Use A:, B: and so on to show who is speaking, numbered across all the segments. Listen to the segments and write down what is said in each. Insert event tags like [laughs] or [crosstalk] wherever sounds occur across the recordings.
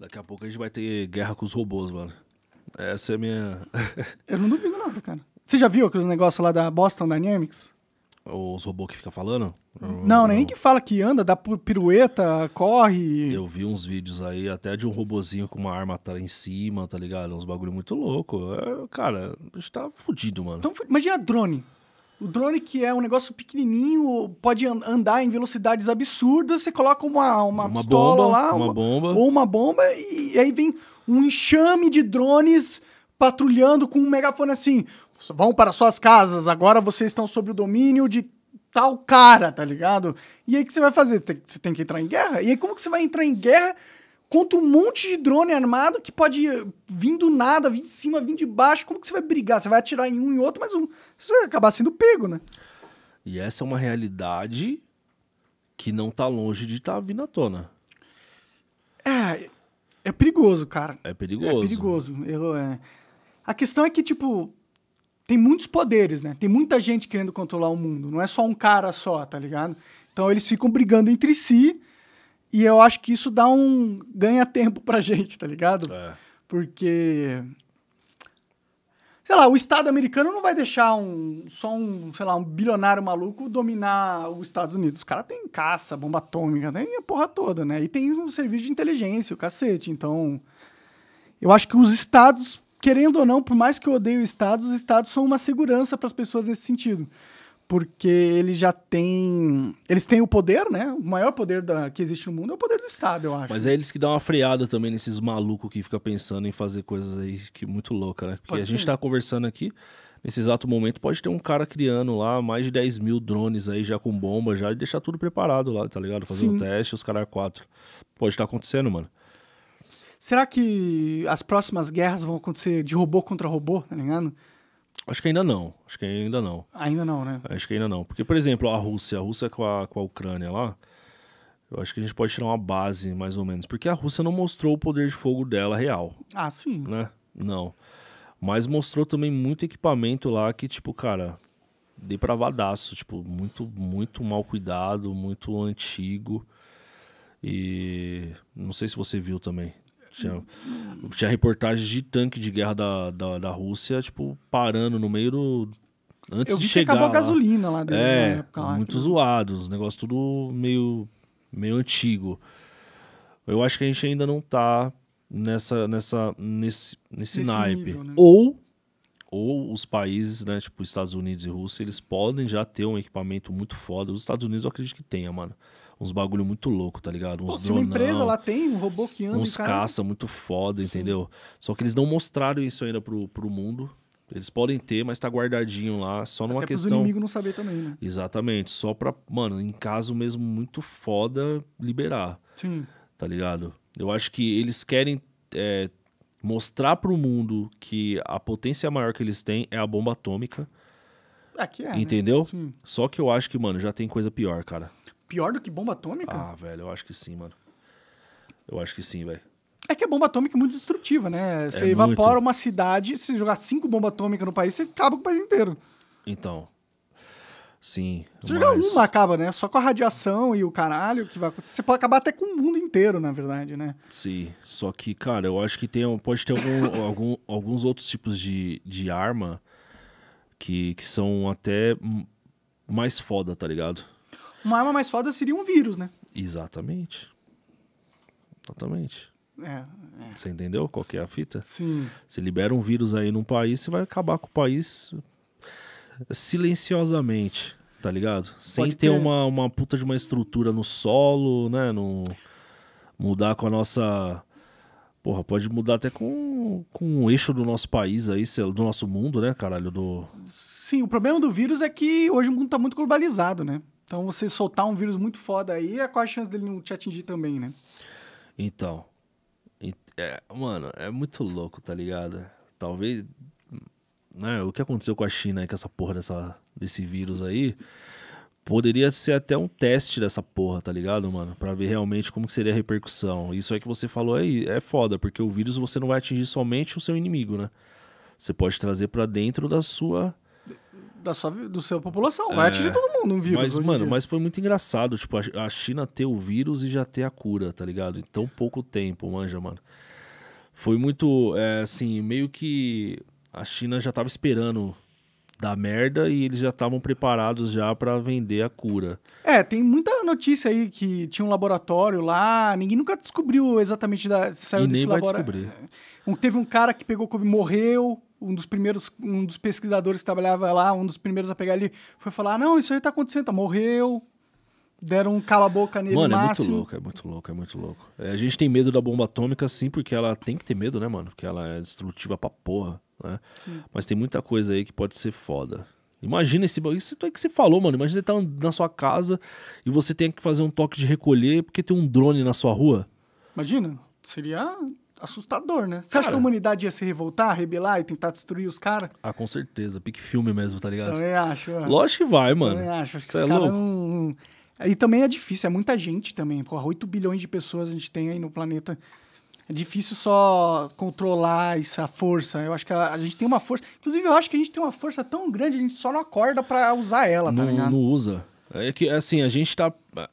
A: Daqui a pouco a gente vai ter guerra com os robôs, mano. Essa é a minha. eu não duvido nada, cara. Você já viu aqueles negócios lá da Boston Dynamics? Os robôs que ficam falando?
B: Não, não, nem que fala que anda, dá pirueta, corre. Eu
A: vi uns vídeos aí, até de um robozinho com uma arma tá em cima, tá ligado? Uns bagulho muito louco. É, cara, a gente tá fudido, mano. Então,
B: imagina drone. O drone, que é um negócio pequenininho, pode andar em velocidades absurdas, você coloca uma, uma, uma pistola bomba, lá, uma, uma bomba. ou uma bomba, e, e aí vem um enxame de drones patrulhando com um megafone assim: vão para suas casas, agora vocês estão sob o domínio de tal cara, tá ligado? E aí o que você vai fazer? Você tem que entrar em guerra? E aí como que você vai entrar em guerra contra um monte de drone armado que pode vir do nada, vir de cima, vir de baixo. Como que você vai
A: brigar? Você vai atirar em um e outro, mas um, você vai acabar sendo pego, né? E essa é uma realidade que não tá longe de estar tá vindo à tona. É, é perigoso, cara. É perigoso. É
B: perigoso. Eu, é... A questão é que, tipo, tem muitos poderes, né? Tem muita gente querendo controlar o mundo. Não é só um cara só, tá ligado? Então eles ficam brigando entre si e eu acho que isso dá um ganha tempo pra gente, tá ligado? É. Porque sei lá, o Estado americano não vai deixar um só um, sei lá, um bilionário maluco dominar os Estados Unidos. Os caras têm caça, bomba atômica, tem a porra toda, né? E tem um serviço de inteligência, o cacete. Então, eu acho que os estados, querendo ou não, por mais que eu odeie o estado, os estados são uma segurança para as pessoas nesse sentido porque ele já tem. Eles têm o poder, né? O maior poder da... que existe no mundo é o poder do Estado,
A: eu acho. Mas é eles que dão uma freada também nesses malucos que ficam pensando em fazer coisas aí que muito louca, né? Porque pode a sim. gente tá conversando aqui, nesse exato momento, pode ter um cara criando lá mais de 10 mil drones aí já com bomba, já e deixar tudo preparado lá, tá ligado? Fazer um teste, os caras quatro. Pode estar tá acontecendo, mano.
B: Será que as próximas guerras vão acontecer de robô contra robô, tá ligado?
A: Acho que ainda não. Acho que ainda não. Ainda não, né? Acho que ainda não. Porque, por exemplo, a Rússia, a Rússia com a, com a Ucrânia lá, eu acho que a gente pode tirar uma base, mais ou menos. Porque a Rússia não mostrou o poder de fogo dela real. Ah, sim. Né? Não. Mas mostrou também muito equipamento lá que, tipo, cara, depravadaço. Tipo, muito, muito mal cuidado, muito antigo. E não sei se você viu também. Tinha, uhum. tinha reportagens de tanque de guerra da, da, da Rússia, tipo, parando no meio do. Antes eu vi de chegar. Que acabou lá. a gasolina lá dentro é, época, lá, Muito que... zoado, os negócios tudo meio, meio antigo. Eu acho que a gente ainda não tá nessa, nessa, nesse, nesse, nesse naipe. Nível, né? Ou ou os países, né, tipo Estados Unidos e Rússia, eles podem já ter um equipamento muito foda. Os Estados Unidos eu acredito que tenha, mano. Uns bagulho muito louco, tá ligado? Uns Uma empresa lá
B: tem um robô que anda. Uns caça
A: muito foda, entendeu? Sim. Só que eles não mostraram isso ainda pro, pro mundo. Eles podem ter, mas tá guardadinho lá, só numa Até questão. Até inimigo não
B: saber também, né?
A: Exatamente, só pra, mano, em caso mesmo muito foda liberar. Sim. Tá ligado? Eu acho que eles querem é, mostrar para o mundo que a potência maior que eles têm é a bomba atômica.
B: Aqui é. Né? Entendeu?
A: Né? Só que eu acho que, mano, já tem coisa pior, cara.
B: Pior do que bomba atômica? Ah,
A: velho, eu acho que sim, mano. Eu acho que sim, velho.
B: É que a bomba atômica é muito destrutiva, né? Você é evapora muito. uma cidade, se jogar cinco bombas atômicas no país, você acaba com o país inteiro.
A: Então. Sim. Se mas... jogar uma,
B: acaba, né? Só com a radiação e o caralho que vai acontecer. Você pode acabar até com o mundo inteiro, na verdade, né?
A: Sim. Só que, cara, eu acho que tem, pode ter algum, [laughs] algum, alguns outros tipos de, de arma que, que são até mais foda, tá ligado?
B: Uma arma mais foda seria um vírus, né?
A: Exatamente. Exatamente. É, é. Você entendeu qual é a fita? Sim. Você libera um vírus aí num país, você vai acabar com o país silenciosamente, tá ligado? Sem Pode ter uma, uma puta de uma estrutura no solo, né? No... Mudar com a nossa. Porra, pode mudar até com, com o eixo do nosso país aí, do nosso mundo, né, caralho? Do...
B: Sim, o problema do vírus é que hoje o mundo tá muito globalizado, né? Então você soltar um vírus muito foda aí, é qual a chance dele não te atingir também, né?
A: Então. É, mano, é muito louco, tá ligado? Talvez né, o que aconteceu com a China, com essa porra dessa, desse vírus aí, poderia ser até um teste dessa porra, tá ligado, mano? Pra ver realmente como seria a repercussão. Isso é que você falou aí é foda, porque o vírus você não vai atingir somente o seu inimigo, né? Você pode trazer para dentro da sua
B: da sua, do seu população. Vai é, atingir todo mundo um vírus. Mas, mano, mas
A: foi muito engraçado, tipo, a China ter o vírus e já ter a cura, tá ligado? Em tão pouco tempo, manja, mano. Foi muito, é, assim, meio que a China já estava esperando da merda e eles já estavam preparados já para vender a cura.
B: É, tem muita notícia aí que tinha um laboratório lá, ninguém nunca descobriu exatamente da saiu e desse laboratório. É, um, teve um cara que pegou Covid, morreu, um dos primeiros, um dos pesquisadores que trabalhava lá, um dos primeiros a pegar ele, foi falar: "Não, isso aí tá acontecendo, tá, morreu". Deram um cala-boca nele Mano, é muito louco,
A: é muito louco, é muito louco. É, a gente tem medo da bomba atômica, sim, porque ela tem que ter medo, né, mano? Porque ela é destrutiva pra porra né? Mas tem muita coisa aí que pode ser foda. Imagina esse. Isso é que você falou, mano. Imagina você tá na sua casa e você tem que fazer um toque de recolher porque tem um drone na sua rua. Imagina.
B: Seria assustador, né? Você cara, acha que a humanidade ia se revoltar, rebelar e tentar destruir os caras?
A: Ah, com certeza. Pique filme mesmo, tá ligado? Também acho. Mano. É. Lógico que vai, mano. Também acho. Acho que é louco.
B: Não... E também é difícil. É muita gente também. Porra, 8 bilhões de pessoas a gente tem aí no planeta é difícil só controlar essa força. Eu acho que a, a, gente tem uma força. Inclusive, eu acho que a gente tem uma força tão grande, a gente só não acorda para usar ela, tá não, ligado? Não
A: usa. É que, assim, a gente tá. Ah,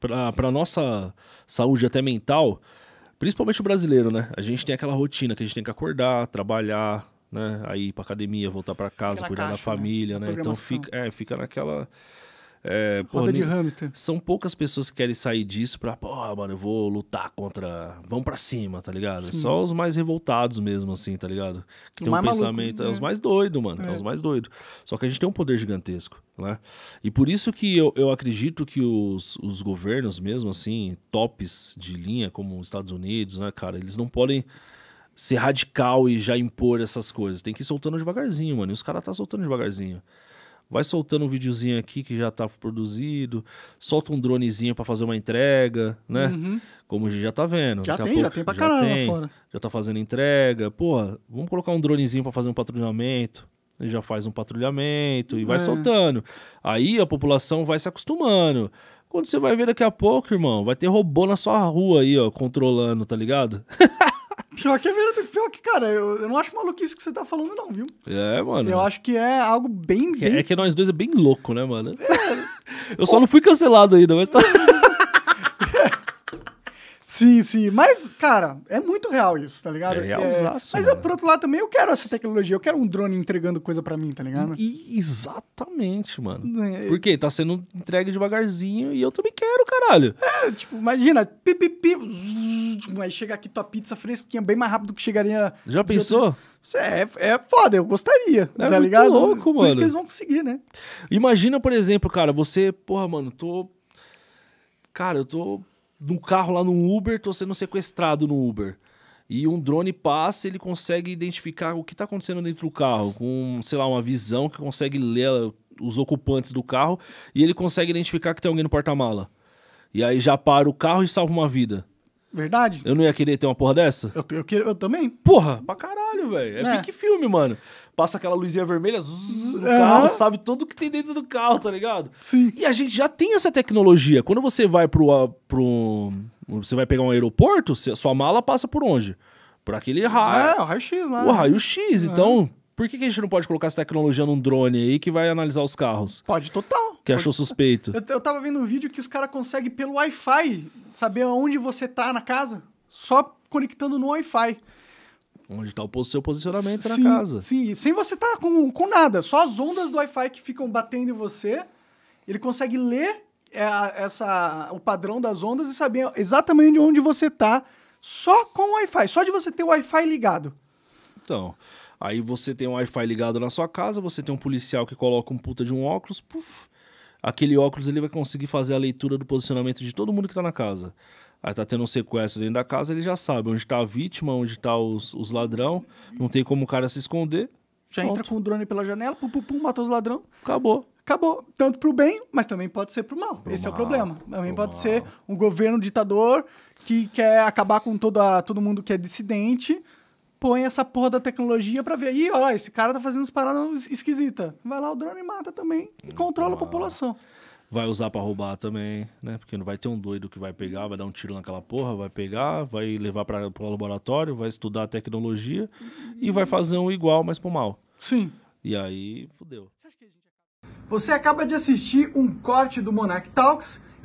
A: pra, pra nossa saúde até mental, principalmente o brasileiro, né? A gente tem aquela rotina que a gente tem que acordar, trabalhar, né? Aí ir pra academia, voltar para casa, aquela cuidar caixa, da né? família, né? né? Então fica, é, fica naquela é, Roda de hamster. São poucas pessoas que querem sair disso pra, pô, mano, eu vou lutar contra. Vão pra cima, tá ligado? Sim. Só os mais revoltados mesmo, assim, tá ligado? Que tem um pensamento. Maluco, né? É os né? mais doidos, mano. É. é. os mais doidos. Só que a gente tem um poder gigantesco, né? E por isso que eu, eu acredito que os, os governos, mesmo assim, tops de linha, como os Estados Unidos, né, cara, eles não podem ser radical e já impor essas coisas. Tem que ir soltando devagarzinho, mano. E os caras tá soltando devagarzinho vai soltando um videozinho aqui que já tá produzido, solta um dronezinho para fazer uma entrega, né? Uhum. Como a gente já está vendo. Já Daqui tem, pouco, já tem pra caramba já tem, fora. Já está fazendo entrega. Porra, vamos colocar um dronezinho para fazer um patrulhamento. Ele já faz um patrulhamento e vai é. soltando. Aí a população vai se acostumando. Quando você vai ver daqui a pouco, irmão, vai ter robô na sua rua aí, ó, controlando, tá ligado? [laughs]
B: Pior que é verdade. Pior que, cara, eu, eu não acho maluquice que você tá falando, não, viu?
A: É, mano. Eu acho que é algo bem. É bem... É que nós dois é bem louco, né, mano? É. Eu só não fui cancelado ainda, mas tá. [laughs] Sim, sim. Mas,
B: cara, é muito real isso, tá ligado? É realzaço. É, mas, eu, por outro lado, também eu quero essa tecnologia. Eu quero um drone entregando coisa para mim, tá ligado? E, exatamente, mano. É,
A: Porque tá sendo entregue devagarzinho e eu também quero, caralho. É,
B: tipo, imagina.
A: Pi, pi, pi, zzz,
B: aí chega aqui tua pizza fresquinha bem mais rápido do que chegaria... Já pensou? É, é foda, eu gostaria, é tá ligado? louco, mano. Por isso que eles vão conseguir, né?
A: Imagina, por exemplo, cara, você... Porra, mano, tô... Cara, eu tô no carro lá no Uber, tô sendo sequestrado no Uber. E um drone passa, ele consegue identificar o que está acontecendo dentro do carro, com, sei lá, uma visão que consegue ler uh, os ocupantes do carro e ele consegue identificar que tem alguém no porta-mala. E aí já para o carro e salva uma vida. Verdade. Eu não ia querer ter uma porra dessa? Eu, eu, eu, eu também. Porra, pra caralho, velho. É, é filme, mano. Passa aquela luzinha vermelha zzz, no uhum. carro, sabe tudo que tem dentro do carro, tá ligado? Sim. E a gente já tem essa tecnologia. Quando você vai pro. pro você vai pegar um aeroporto, sua mala passa por onde? Por aquele raio. Ah, é, o
B: raio-x lá. O raio-x.
A: Então, por que, que a gente não pode colocar essa tecnologia num drone aí que vai analisar os carros? Pode total. Que achou suspeito. Eu,
B: eu tava vendo um vídeo que os caras conseguem pelo Wi-Fi saber onde você tá na casa, só conectando no Wi-Fi.
A: Onde tá o seu posicionamento sim, na casa.
B: Sim, sem você tá com, com nada, só as ondas do Wi-Fi que ficam batendo em você, ele consegue ler é, essa, o padrão das ondas e saber exatamente onde você tá só com o Wi-Fi, só de você ter o Wi-Fi ligado.
A: Então, aí você tem o um Wi-Fi ligado na sua casa, você tem um policial que coloca um puta de um óculos, puf, aquele óculos ele vai conseguir fazer a leitura do posicionamento de todo mundo que está na casa. Aí tá tendo um sequestro dentro da casa, ele já sabe onde está a vítima, onde está os, os ladrão, não tem como o cara se esconder. Já pronto.
B: entra com o drone pela janela, pum, pum, pum, matou os ladrão. Acabou. Acabou. Tanto pro bem, mas também pode ser pro mal. Pro Esse mal, é o problema. Também pode mal. ser um governo ditador que quer acabar com toda, todo mundo que é dissidente, põe essa porra da tecnologia para ver. Ih, olha, esse cara tá fazendo umas paradas esquisitas. Vai lá o drone mata também e hum, controla ah, a população.
A: Vai usar para roubar também, né? Porque não vai ter um doido que vai pegar, vai dar um tiro naquela porra, vai pegar, vai levar para o laboratório, vai estudar a tecnologia e vai fazer um igual, mas pro mal. Sim. E aí, fudeu. Você acaba de assistir um corte do
B: Monarch Talks